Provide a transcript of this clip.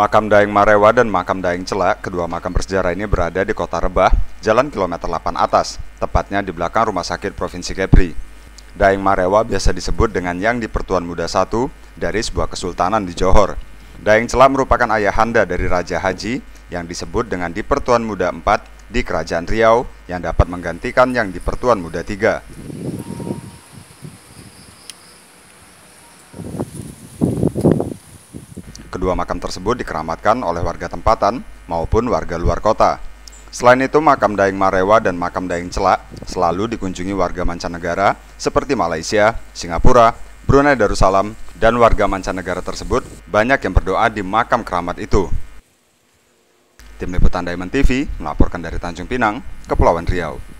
Makam Daeng Marewa dan Makam Daeng Celak, kedua makam bersejarah ini berada di kota Rebah, jalan kilometer 8 atas, tepatnya di belakang Rumah Sakit Provinsi Kepri. Daeng Marewa biasa disebut dengan Yang di Pertuan Muda I dari sebuah kesultanan di Johor. Daeng Celak merupakan ayahanda dari Raja Haji yang disebut dengan di Pertuan Muda IV di Kerajaan Riau yang dapat menggantikan yang di Pertuan Muda III. Kedua makam tersebut dikeramatkan oleh warga tempatan maupun warga luar kota. Selain itu, makam Daeng Marewa dan makam Daeng Celak selalu dikunjungi warga mancanegara seperti Malaysia, Singapura, Brunei Darussalam, dan warga mancanegara tersebut banyak yang berdoa di makam keramat itu. Tim Liputan Diamond TV melaporkan dari Tanjung Pinang, Kepulauan Riau.